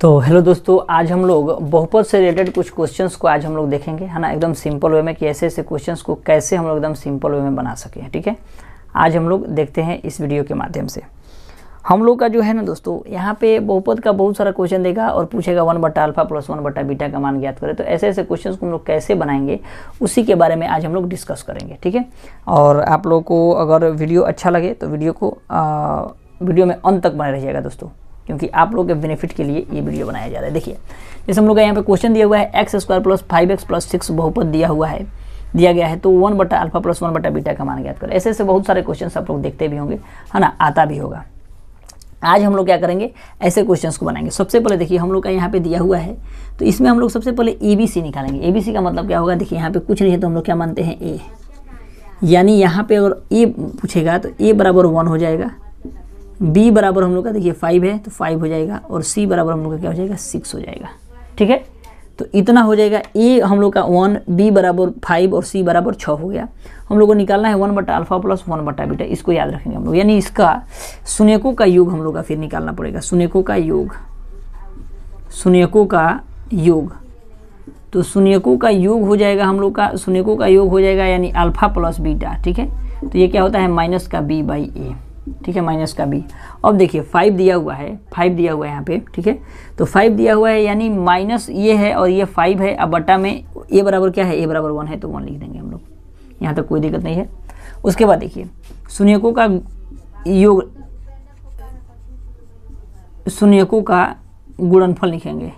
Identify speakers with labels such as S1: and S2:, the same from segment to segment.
S1: तो हेलो दोस्तों आज हम लोग बहुपद से रिलेटेड कुछ क्वेश्चंस को आज हम लोग देखेंगे है ना एकदम सिंपल वे में कि ऐसे ऐसे क्वेश्चंस को कैसे हम लोग एकदम सिंपल वे में बना सकें ठीक है आज हम लोग देखते हैं इस वीडियो के माध्यम से हम लोग का जो है ना दोस्तों यहाँ पे बहुपद का बहुत सारा क्वेश्चन देगा और पूछेगा वन बटा अल्फा प्लस वन बटा बीटा का मान ज्ञात करें तो ऐसे ऐसे क्वेश्चन को हम लोग कैसे बनाएंगे उसी के बारे में आज हम लोग डिस्कस करेंगे ठीक है और आप लोगों को अगर वीडियो अच्छा लगे तो वीडियो को वीडियो में अंत तक बनाए रहिएगा दोस्तों क्योंकि आप लोग के बेनिफिट के लिए ये वीडियो बनाया जा रहा है देखिए जैसे हम लोग का यहाँ पे क्वेश्चन दिया हुआ है x square plus five x plus six बहुपद दिया हुआ है दिया गया है तो वन बटा अल्फा प्लस वन बटा बीटा का मान ज्ञात करें ऐसे ऐसे बहुत सारे क्वेश्चन आप लोग देखते भी होंगे है ना आता भी होगा आज हम लोग क्या करेंगे ऐसे क्वेश्चन को बनाएंगे सबसे पहले देखिए हम लोग का यहाँ पे दिया हुआ है तो इसमें हम लोग सबसे पहले ए बी सी निकालेंगे ए बी सी का मतलब क्या होगा देखिए यहाँ पे कुछ नहीं है तो हम लोग क्या मानते हैं ए यानी यहाँ पे अगर ए पूछेगा तो ए बराबर वन हो जाएगा बी बराबर हम लोग का देखिए फाइव है तो फाइव हो जाएगा और सी बराबर हम लोग का क्या हो जाएगा सिक्स हो जाएगा ठीक है तो इतना हो जाएगा ए हम लोग का वन बी बराबर फाइव और सी बराबर छः हो गया हम लोग को निकालना है वन बटा अल्फा प्लस वन बटा बीटा इसको याद रखेंगे हम लोग यानी इसका सुनेको का योग हम लोग का फिर निकालना पड़ेगा सुनेको का योग सुनेको का योग तो सुनेको का योग हो जाएगा हम लोग का सुनेको का योग हो जाएगा यानी अल्फा प्लस बीटा ठीक है तो ये क्या होता है माइनस का बी बाई ए ठीक है माइनस का भी अब देखिए फाइव दिया हुआ है फाइव दिया हुआ है यहाँ पे ठीक है तो फाइव दिया हुआ है यानी माइनस ये है और ये फाइव है अब बटा में ए बराबर क्या है ए बराबर वन है तो वन लिख देंगे हम लोग यहाँ तक तो कोई दिक्कत नहीं है उसके बाद देखिए सुनियकों का योग सुनियकों का गुणनफल लिखेंगे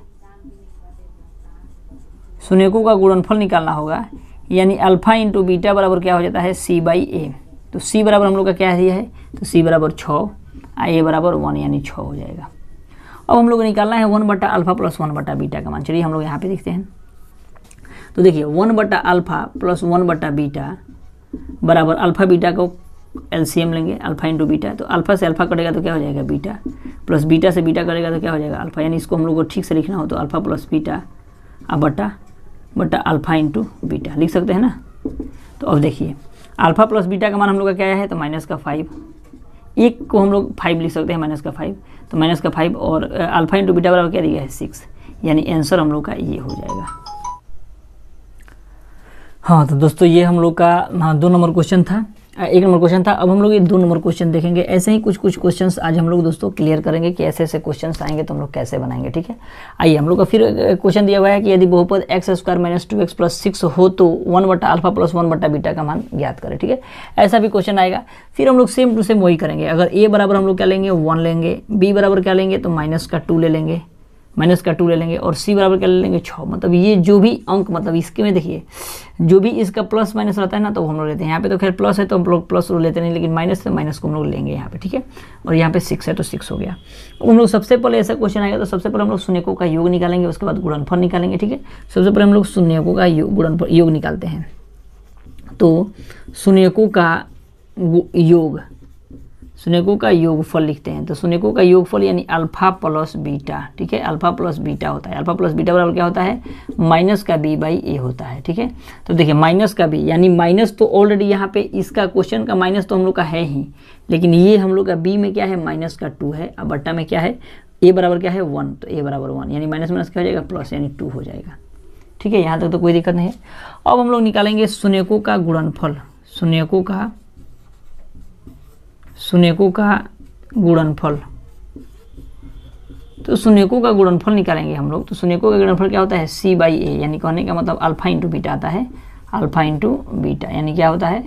S1: सुनियकों का गुणनफल निकालना होगा यानी अल्फा इंटू बीटा बराबर क्या हो जाता है सी बाई ए तो सी बराबर हम लोग का क्या दिया है तो सी बराबर छः आई ए बराबर वन यानी छः हो जाएगा अब हम लोग निकालना है वन बटा अल्फा प्लस वन बटा बीटा का मान चलिए हम लोग यहाँ पे देखते हैं तो देखिए वन बटा अल्फा प्लस वन बटा बीटा बराबर अल्फा बीटा को एलसीएम लेंगे अल्फा इंटू बीटा तो अल्फा से अल्फा कटेगा तो क्या हो जाएगा बीटा प्लस बीटा से बीटा करेगा तो क्या हो जाएगा अल्फा यानी इसको हम लोग को ठीक से लिखना हो तो अल्फा प्लस बीटा अब बटा बटा अल्फा इंटू बीटा लिख सकते हैं ना तो अब देखिए अल्फा प्लस बीटा का मान हम लोग का क्या है तो माइनस का फाइव एक को हम लोग फाइव लिख सकते हैं माइनस का फाइव तो माइनस का फाइव और अल्फा इंटू बीटा बराबर क्या दिया है सिक्स यानी आंसर हम लोग का ये हो जाएगा हाँ तो दोस्तों ये हम लोग का हाँ दो नंबर क्वेश्चन था एक नंबर क्वेश्चन था अब हम लोग ये दो नंबर क्वेश्चन देखेंगे ऐसे ही कुछ कुछ क्वेश्चन आज हम लोग दोस्तों क्लियर करेंगे कि ऐसे ऐसे क्वेश्चन आएंगे तो हम लोग कैसे बनाएंगे ठीक है आइए हम लोग का फिर क्वेश्चन दिया हुआ है कि यदि बहुपद x square minus two x plus six हो तो वन बटा अल्फा प्लस वन बटा बीटा का मान ज्ञात करें ठीक है ऐसा भी क्वेश्चन आएगा फिर हम लोग सेम टू सेम वही करेंगे अगर ए बराबर हम लोग क्या लेंगे वन लेंगे बी बराबर क्या लेंगे तो माइनस का टू ले लेंगे माइनस का टू ले लेंगे और सी बराबर क्या ले लेंगे छः मतलब ये जो भी अंक मतलब इसके में देखिए जो भी इसका प्लस माइनस रहता है ना तो हम लोग लेते हैं यहाँ पे तो खैर प्लस है तो हम लोग प्लस लो तो लेते नहीं लेकिन माइनस तो माइनस को हम लोग लेंगे यहाँ पे ठीक है और यहाँ पे सिक्स है तो सिक्स हो गया हम लोग सबसे पहले ऐसा क्वेश्चन आएगा तो सबसे पहले हम लोग सुनेको का योग निकालेंगे उसके बाद गुणनफल निकालेंगे ठीक है सबसे पहले हम लोग सुनेको का योग योग निकालते हैं तो सुनेको का योग सुनेको का योगफल लिखते हैं तो सुनेको का योगफल यानी अल्फा प्लस बीटा ठीक है अल्फा प्लस बीटा होता है अल्फा प्लस बीटा बराबर क्या होता है माइनस का बी बाई ए होता है ठीक है तो देखिए माइनस का बी यानी माइनस तो ऑलरेडी यहाँ पे इसका क्वेश्चन का माइनस तो हम लोग का है ही लेकिन ये हम लोग का बी में क्या है माइनस का टू है अब बट्टा में क्या है ए बराबर क्या है वन तो ए बराबर वन यानी माइनस माइनस क्या हो जाएगा प्लस यानी टू हो जाएगा ठीक है यहाँ तक तो कोई दिक्कत नहीं है अब हम लोग निकालेंगे सुनेको का गुणनफल सुनेको का सुनेको का गुणनफल तो सुनेको का गुणनफल निकालेंगे हम लोग तो सुनेको का गुणनफल क्या होता है सी बाई ए यानी कहने का मतलब अल्फा इंटू बीटा आता है अल्फा इंटू बीटा यानी क्या होता है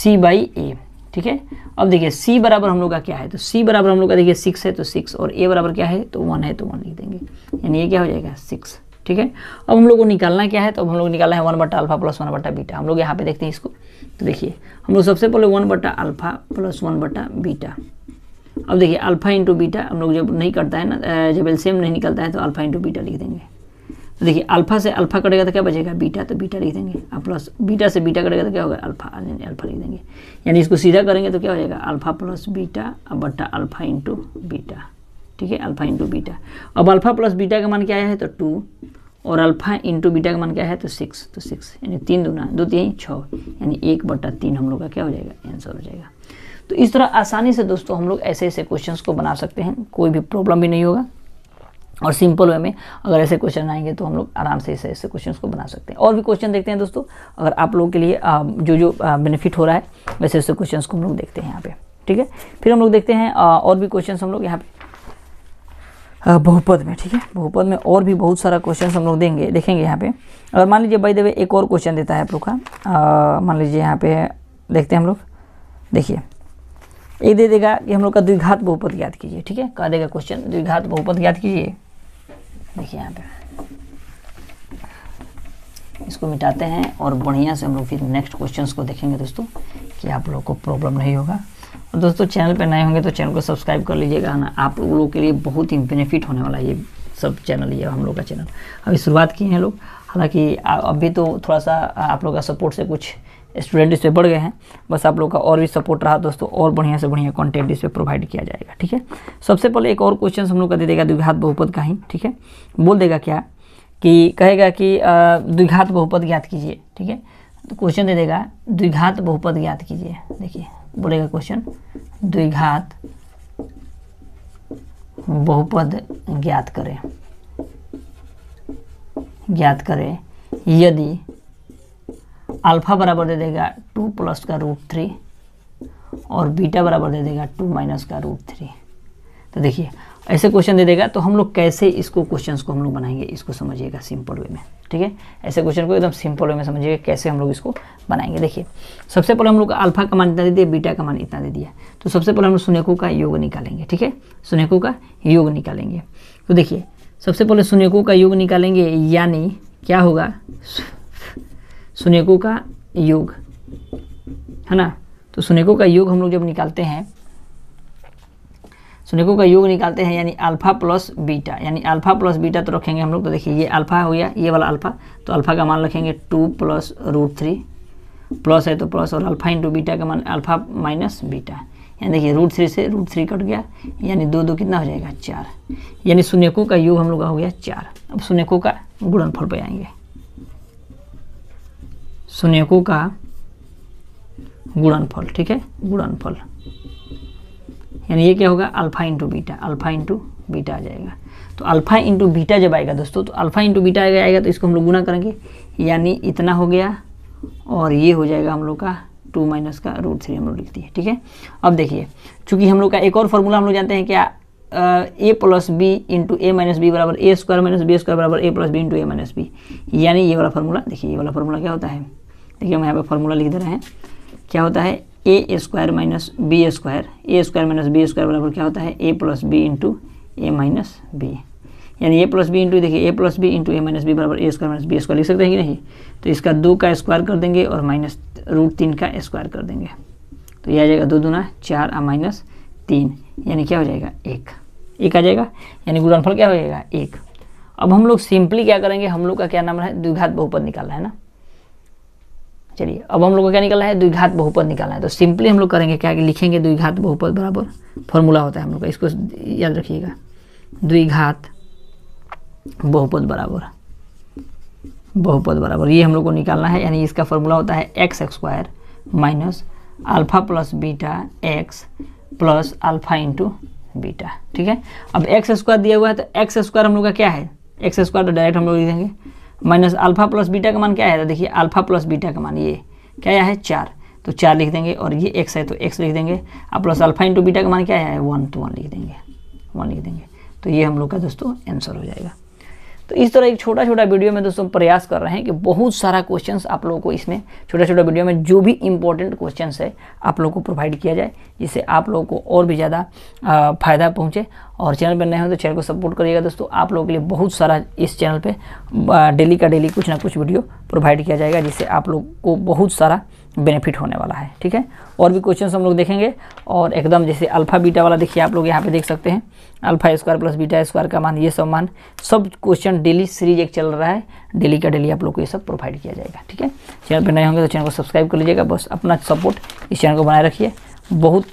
S1: सी बाई ए ठीक है अब देखिए सी बराबर हम लोग का क्या है तो सी बराबर हम लोग का देखिए सिक्स है तो सिक्स और ए बराबर क्या है तो वन है तो वन लिख देंगे यानी ये क्या हो जाएगा सिक्स ठीक है अब हम लोग को निकालना क्या है तो हम लोग निकालना है वन बटा अल्फा प्लस वन बटा बीटा हम लोग यहाँ पे देखते हैं इसको तो देखिए हम लोग सबसे पहले वन बटा अल्फा प्लस वन बटा बीटा अब देखिए अल्फा इंटू बीटा हम लोग जब नहीं करता है ना जब एलसीएम नहीं निकलता है तो अल्फा इंटू बीटा लिख देंगे तो देखिए अल्फा से अल्फा कटेगा तो क्या बचेगा बीटा तो बीटा लिख देंगे और प्लस बीटा से बीटा कटेगा तो क्या होगा अल्फा यानी अल्फा लिख देंगे यानी इसको सीधा करेंगे तो क्या हो जाएगा अल्फा प्लस बीटा अब बट्टा अल्फा इंटू बीटा ठीक है अल्फा इंटू बीटा अब अल्फा प्लस बीटा का मान क्या है तो टू और अल्फा इंटू बीटा का मान क्या है तो सिक्स तो सिक्स यानी तीन दुना दो तीन छः यानी एक बटा तीन हम लोग का क्या हो जाएगा आंसर हो जाएगा तो इस तरह आसानी से दोस्तों हम लोग ऐसे ऐसे क्वेश्चंस को बना सकते हैं कोई भी प्रॉब्लम भी नहीं होगा और सिंपल वे में अगर ऐसे क्वेश्चन आएंगे तो हम लोग आराम से ऐसे ऐसे क्वेश्चन को बना सकते हैं और भी क्वेश्चन देखते हैं दोस्तों अगर आप लोगों के लिए जो जो बेनिफिट हो रहा है वैसे ऐसे क्वेश्चन को हम लोग देखते हैं यहाँ पर ठीक है फिर हम लोग देखते हैं और भी क्वेश्चन हम लोग यहाँ पर बहुपद में ठीक है बहुपद में और भी बहुत सारा क्वेश्चन हम लोग देंगे देखेंगे यहाँ पे अगर मान लीजिए बाई देवे एक और क्वेश्चन देता है आप लोग का मान लीजिए यहाँ पे देखते हैं हम लोग देखिए एक दे देगा कि हम लोग का द्विघात बहुपद याद कीजिए ठीक है कह देगा क्वेश्चन द्विघात बहुपद याद कीजिए देखिए यहाँ पे इसको मिटाते हैं और बढ़िया से हम लोग फिर नेक्स्ट क्वेश्चन को देखेंगे दोस्तों कि आप लोग को प्रॉब्लम नहीं होगा दोस्तों चैनल पर नए होंगे तो चैनल को सब्सक्राइब कर लीजिएगा ना आप लोगों के लिए बहुत ही बेनिफिट होने वाला है ये सब चैनल ये हम लोग का चैनल अभी शुरुआत की है लोग हालांकि अभी तो थोड़ा सा आप लोग का सपोर्ट से कुछ स्टूडेंट इस पर बढ़ गए हैं बस आप लोग का और भी सपोर्ट रहा दोस्तों और बढ़िया से बढ़िया कंटेंट इस पर प्रोवाइड किया जाएगा ठीक है सबसे पहले एक और क्वेश्चन हम लोग का दे देगा द्विघात बहुपद का ही ठीक है बोल देगा क्या कि कहेगा कि द्विघात बहुपद ज्ञात कीजिए ठीक है तो क्वेश्चन दे देगा द्विघात बहुपद ज्ञात कीजिए देखिए बोलेगा क्वेश्चन द्विघात बहुपद ज्ञात करें ज्ञात करें यदि अल्फा बराबर दे देगा टू प्लस का रूट थ्री और बीटा बराबर दे देगा टू माइनस का रूट थ्री तो देखिए ऐसे क्वेश्चन दे देगा तो हम लोग कैसे इसको क्वेश्चंस को हम लोग बनाएंगे इसको समझिएगा सिंपल वे में ठीक है ऐसे क्वेश्चन को एकदम सिंपल वे में समझिएगा कैसे हम लोग इसको बनाएंगे देखिए सबसे पहले हम लोग अल्फा का मान इतना दे दिया बीटा का मान इतना दे दिया तो सबसे पहले हम लोग सुनेको का योग निकालेंगे ठीक है सुनेको का योग निकालेंगे तो देखिए सबसे पहले सुनेको का योग निकालेंगे यानी क्या होगा सुनेको का योग है ना तो सुनेको का योग हम लोग जब निकालते हैं सुनिको का योग निकालते हैं यानी अल्फा प्लस बीटा यानी अल्फा प्लस बीटा तो रखेंगे हम लोग तो देखिए ये अल्फा हो गया ये वाला अल्फा तो अल्फा का मान रखेंगे two plus root three plus है तो प्लस और अल्फा इंटू बीटा का मान अल्फा माइनस बीटा यानी देखिए रूट थ्री से रूट थ्री कट गया यानी दो दो कितना हो जाएगा चार यानी सुनेको का योग हम लोग का हो गया चार अब सुनेको का फल पर आएंगे सुनेको का फल ठीक है फल यानी ये क्या होगा alpha into beta alpha into beta आ जाएगा तो अल्फ़ा इंटू बीटा जब आएगा दोस्तों तो अल्फ़ा इंटू बीटा आएगा आएगा तो इसको हम लोग गुना करेंगे यानी इतना हो गया और ये हो जाएगा हम लोग का टू माइनस का रूट थ्री हम लोग लिखती है ठीक है अब देखिए चूंकि हम लोग का एक और फॉर्मूला हम लोग जानते हैं क्या a plus b into a minus b बराबर a square minus b square बराबर a plus b into a minus b यानी ये वाला फार्मूला देखिए ये वाला फार्मूला क्या होता है देखिए हम यहाँ पर फार्मूला लिख दे रहे हैं क्या होता है a square minus b square a square minus b square बराबर क्या होता है a plus b into a minus b यानी ए प्लस बी इंटू देखिए a plus b into a minus b बराबर a square minus b square लिख सकते हैं कि नहीं तो इसका दो का स्क्वायर कर देंगे और माइनस रूट तीन का स्क्वायर कर देंगे तो यह आ जाएगा दो दूना चार और माइनस तीन यानी क्या हो जाएगा एक एक आ जाएगा यानी गुणनफल क्या हो जाएगा एक अब हम लोग सिंपली क्या करेंगे हम लोग का क्या नाम है द्विघात बहुपद निकालना है ना चलिए अब हम लोग को क्या निकालना है द्विघात बहुपद निकालना है तो सिंपली हम लोग करेंगे क्या कि लिखेंगे द्विघात बहुपद बराबर फॉर्मूला होता है हम लोग का इसको याद रखिएगा द्विघात बहुपद बराबर बहुपद बराबर ये हम लोग को निकालना है यानी इसका फॉर्मूला होता है x square minus alpha plus beta x plus alpha into beta ठीक है अब एक्स स्क्वायर दिया हुआ है तो एक्स स्क्वायर हम लोग का क्या है एक्स स्क्वायर तो डायरेक्ट हम लोग लिखेंगे माइनस अल्फा प्लस बीटा का मान क्या आया था तो देखिए अल्फा प्लस बीटा का मान ये क्या आया है चार तो चार लिख देंगे और ये एक्स है तो एक्स लिख देंगे और प्लस अल्फा इंटू बीटा का मान क्या आया है वन तो वन लिख देंगे वन लिख देंगे तो ये हम लोग का दोस्तों आंसर हो जाएगा तो इस तरह एक छोटा छोटा वीडियो में दोस्तों प्रयास कर रहे हैं कि बहुत सारा क्वेश्चंस आप लोगों को इसमें छोटा छोटा वीडियो में जो भी इंपॉर्टेंट क्वेश्चंस है आप लोगों को प्रोवाइड किया जाए जिससे आप लोगों को और भी ज़्यादा फ़ायदा पहुँचे और चैनल पर नए हो तो चैनल को सपोर्ट करिएगा दोस्तों आप लोगों के लिए बहुत सारा इस चैनल पर डेली का डेली कुछ ना कुछ वीडियो प्रोवाइड किया जाएगा जिससे आप लोग को बहुत सारा बेनिफिट होने वाला है ठीक है और भी क्वेश्चन हम लोग देखेंगे और एकदम जैसे अल्फ़ा बीटा वाला देखिए आप लोग यहाँ पे देख सकते हैं alpha square plus beta square का मान ये सब मान सब क्वेश्चन डेली सीरीज एक चल रहा है डेली का डेली आप लोग को ये सब प्रोवाइड किया जाएगा ठीक है चैनल पर नए होंगे तो चैनल को सब्सक्राइब कर लीजिएगा बस अपना सपोर्ट इस चैनल को बनाए रखिए बहुत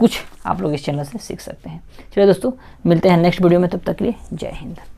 S1: कुछ आप लोग इस चैनल से सीख सकते हैं चलिए दोस्तों मिलते हैं नेक्स्ट वीडियो में तब तक के लिए जय हिंद